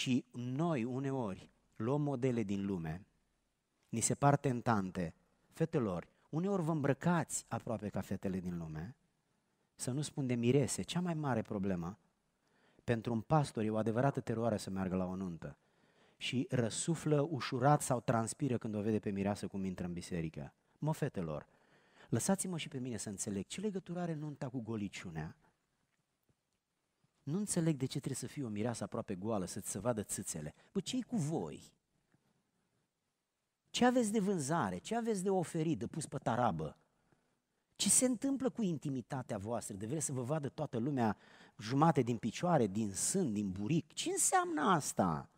Și noi uneori luăm modele din lume, ni se par tentante, fetelor, uneori vă îmbrăcați aproape ca fetele din lume, să nu spun de mirese, cea mai mare problemă pentru un pastor e o adevărată teroare să meargă la o nuntă și răsuflă ușurat sau transpiră când o vede pe mireasă cum intră în biserică. Mă, fetelor, lăsați-mă și pe mine să înțeleg ce legătură are nunta cu goliciunea, nu înțeleg de ce trebuie să fie o mireasă aproape goală, să-ți se vadă țâțele. Păi ce cu voi? Ce aveți de vânzare? Ce aveți de oferit, de pus pe tarabă? Ce se întâmplă cu intimitatea voastră? De vreți să vă vadă toată lumea jumate din picioare, din sân, din buric? Ce înseamnă asta?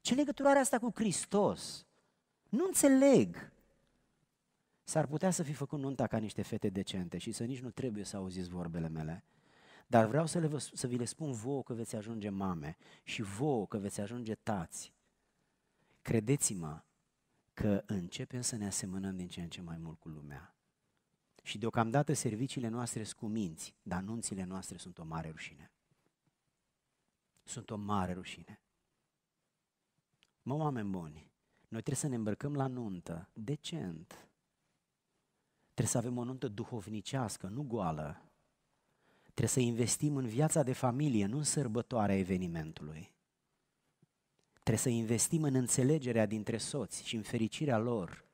Ce legătură are asta cu Hristos? Nu înțeleg. S-ar putea să fi făcut nunta ca niște fete decente și să nici nu trebuie să auziți vorbele mele, dar vreau să, le, să vi le spun vouă că veți ajunge mame și vouă că veți ajunge tați. Credeți-mă că începem să ne asemănăm din ce în ce mai mult cu lumea. Și deocamdată serviciile noastre sunt minți, dar nunțile noastre sunt o mare rușine. Sunt o mare rușine. Mă, oameni buni, noi trebuie să ne îmbrăcăm la nuntă, decent. Trebuie să avem o nuntă duhovnicească, nu goală. Trebuie să investim în viața de familie, nu în sărbătoarea evenimentului. Trebuie să investim în înțelegerea dintre soți și în fericirea lor.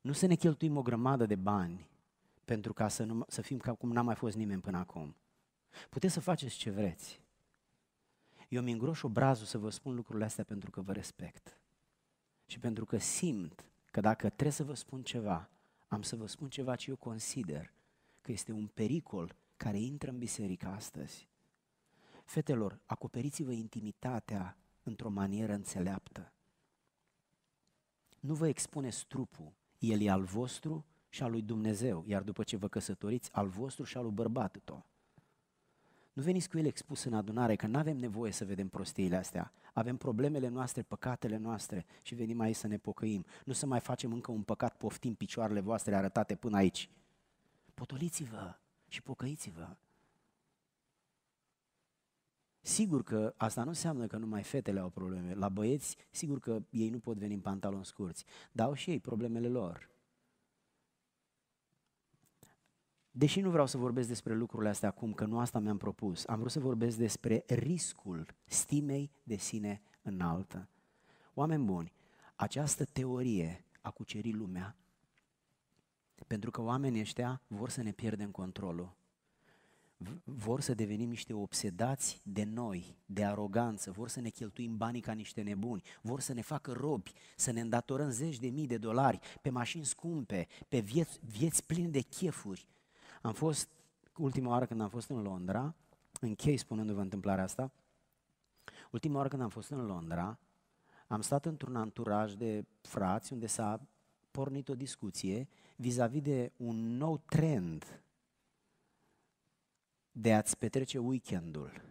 Nu să ne cheltuim o grămadă de bani pentru ca să, nu, să fim ca cum n-a mai fost nimeni până acum. Puteți să faceți ce vreți. Eu mi îngroș obrazul să vă spun lucrurile astea pentru că vă respect. Și pentru că simt că dacă trebuie să vă spun ceva, am să vă spun ceva ce eu consider că este un pericol care intră în biserică astăzi. Fetelor, acoperiți-vă intimitatea într-o manieră înțeleaptă. Nu vă expuneți trupul, el e al vostru și al lui Dumnezeu, iar după ce vă căsătoriți, al vostru și al lui bărbatul tău. Nu veniți cu el expus în adunare, că nu avem nevoie să vedem prostiile astea. Avem problemele noastre, păcatele noastre și venim aici să ne pocăim. Nu să mai facem încă un păcat poftim picioarele voastre arătate până aici potoliți-vă și pocăiți-vă. Sigur că asta nu înseamnă că numai fetele au probleme. La băieți, sigur că ei nu pot veni în pantaloni scurți, dar au și ei problemele lor. Deși nu vreau să vorbesc despre lucrurile astea acum, că nu asta mi-am propus, am vrut să vorbesc despre riscul stimei de sine înaltă. Oameni buni, această teorie a cucerit lumea pentru că oamenii ăștia vor să ne pierdem controlul. Vor să devenim niște obsedați de noi, de aroganță, vor să ne cheltuim banii ca niște nebuni, vor să ne facă robi, să ne îndatorăm zeci de mii de dolari pe mașini scumpe, pe vieți, vieți pline de chefuri. Am fost, ultima oară când am fost în Londra, închei spunându-vă întâmplarea asta, ultima oară când am fost în Londra, am stat într-un anturaj de frați unde s-a pornit o discuție vis-a-vis de un nou trend de a-ți petrece weekendul.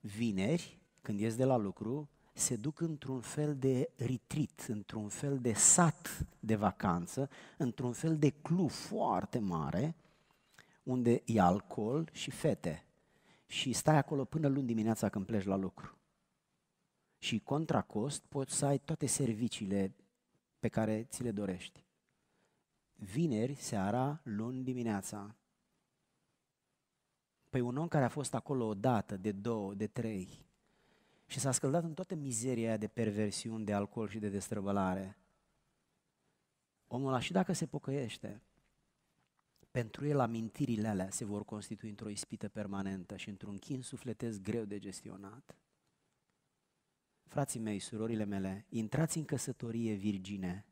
Vineri, când ies de la lucru, se duc într-un fel de retreat, într-un fel de sat de vacanță, într-un fel de club foarte mare, unde e alcool și fete. Și stai acolo până luni dimineața când pleci la lucru. Și contra cost poți să ai toate serviciile pe care ți le dorești. Vineri seara, luni dimineața. Păi un om care a fost acolo o dată, de două, de trei, și s-a scăldat în toată mizeria aia de perversiuni, de alcool și de destrăbălare. Omul ăla, și dacă se pocăiește, pentru el amintirile alea se vor constitui într-o ispită permanentă și într-un chin sufletesc greu de gestionat frații mei, surorile mele, intrați în căsătorie virgine,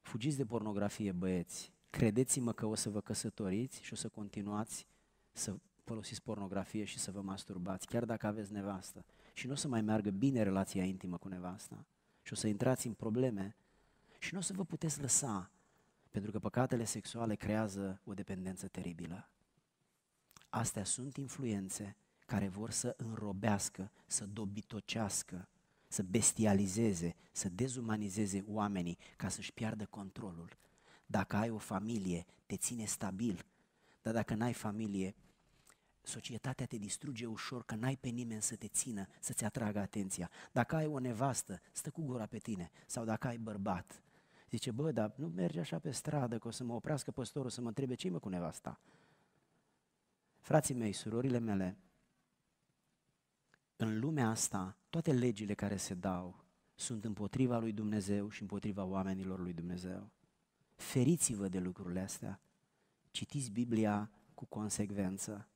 fugiți de pornografie, băieți, credeți-mă că o să vă căsătoriți și o să continuați să folosiți pornografie și să vă masturbați, chiar dacă aveți nevastă. Și nu o să mai meargă bine relația intimă cu nevasta și o să intrați în probleme și nu o să vă puteți lăsa, pentru că păcatele sexuale creează o dependență teribilă. Astea sunt influențe care vor să înrobească, să dobitocească, să bestializeze, să dezumanizeze oamenii ca să-și piardă controlul. Dacă ai o familie, te ține stabil, dar dacă n-ai familie, societatea te distruge ușor că n-ai pe nimeni să te țină, să-ți atragă atenția. Dacă ai o nevastă, stă cu gura pe tine. Sau dacă ai bărbat, zice, bă, dar nu merge așa pe stradă că o să mă oprească păstorul să mă întrebe ce mă cu nevasta. Frații mei, surorile mele, în lumea asta, toate legile care se dau sunt împotriva lui Dumnezeu și împotriva oamenilor lui Dumnezeu. Feriți-vă de lucrurile astea. Citiți Biblia cu consecvență.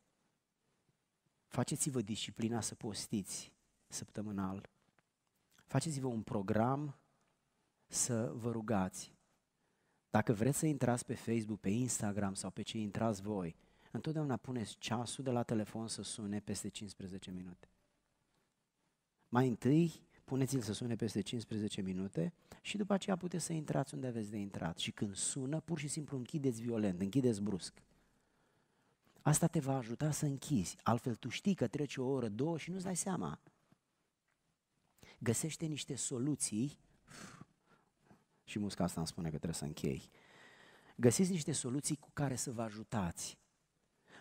Faceți-vă disciplina să postiți săptămânal. Faceți-vă un program să vă rugați. Dacă vreți să intrați pe Facebook, pe Instagram sau pe ce intrați voi, întotdeauna puneți ceasul de la telefon să sune peste 15 minute. Mai întâi, puneți-l să sune peste 15 minute și după aceea puteți să intrați unde aveți de intrat. Și când sună, pur și simplu închideți violent, închideți brusc. Asta te va ajuta să închizi. Altfel tu știi că trece o oră, două și nu-ți dai seama. Găsește niște soluții și musca asta îmi spune că trebuie să închei. Găsiți niște soluții cu care să vă ajutați.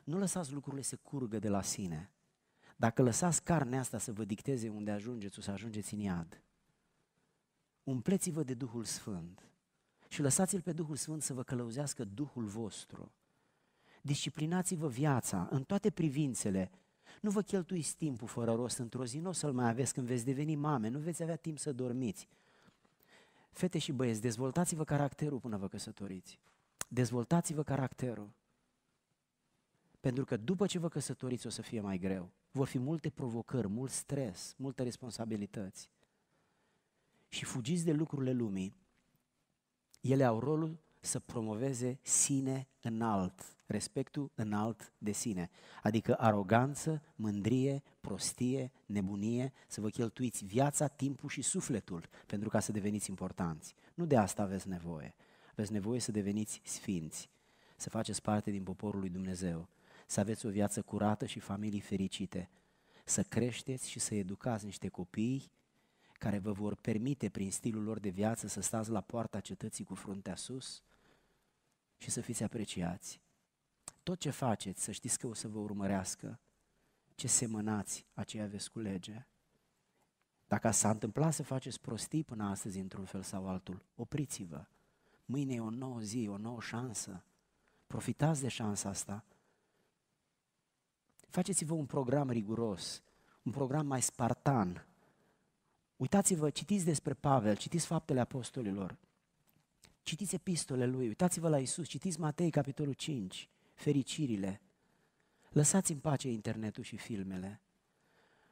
Nu lăsați lucrurile să curgă de la sine. Dacă lăsați carnea asta să vă dicteze unde ajungeți, o să ajungeți în iad. Umpleți-vă de Duhul Sfânt și lăsați-L pe Duhul Sfânt să vă călăuzească Duhul vostru. Disciplinați-vă viața în toate privințele. Nu vă cheltuiți timpul fără rost. Într-o zi nu o să-l mai aveți când veți deveni mame, nu veți avea timp să dormiți. Fete și băieți, dezvoltați-vă caracterul până vă căsătoriți. Dezvoltați-vă caracterul. Pentru că după ce vă căsătoriți o să fie mai greu. Vor fi multe provocări, mult stres, multe responsabilități. Și fugiți de lucrurile lumii. Ele au rolul să promoveze sine înalt, respectul înalt de sine, adică aroganță, mândrie, prostie, nebunie, să vă cheltuiți viața, timpul și sufletul pentru ca să deveniți importanți. Nu de asta aveți nevoie. Aveți nevoie să deveniți sfinți, să faceți parte din poporul lui Dumnezeu, să aveți o viață curată și familii fericite, să creșteți și să educați niște copii care vă vor permite prin stilul lor de viață să stați la poarta cetății cu fruntea sus și să fiți apreciați. Tot ce faceți, să știți că o să vă urmărească. Ce semănați, aceea veți culege. Dacă s-a întâmplat să faceți prostii până astăzi într-un fel sau altul, opriți-vă. Mâine e o nouă zi, o nouă șansă. Profitați de șansa asta Faceți-vă un program riguros, un program mai spartan. Uitați-vă, citiți despre Pavel, citiți faptele apostolilor, citiți epistolele lui, uitați-vă la Isus, citiți Matei, capitolul 5, fericirile. Lăsați în pace internetul și filmele.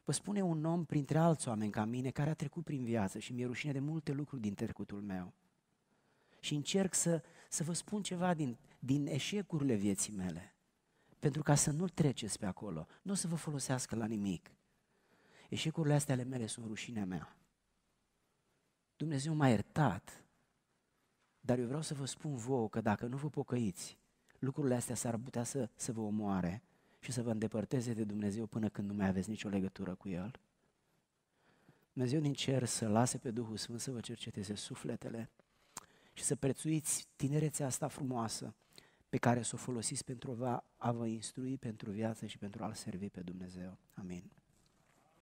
Vă spune un om printre alți oameni ca mine care a trecut prin viață și mi-e rușine de multe lucruri din trecutul meu. Și încerc să, să vă spun ceva din, din eșecurile vieții mele pentru ca să nu treceți pe acolo. Nu o să vă folosească la nimic. Eșecurile astea ale mele sunt rușinea mea. Dumnezeu m-a iertat, dar eu vreau să vă spun vouă că dacă nu vă pocăiți, lucrurile astea s-ar putea să, să vă omoare și să vă îndepărteze de Dumnezeu până când nu mai aveți nicio legătură cu El. Dumnezeu din cer să lase pe Duhul Sfânt să vă cerceteze sufletele și să prețuiți tinerețea asta frumoasă, pe care să o folosiți pentru a vă instrui pentru viață și pentru a-L servi pe Dumnezeu. Amin.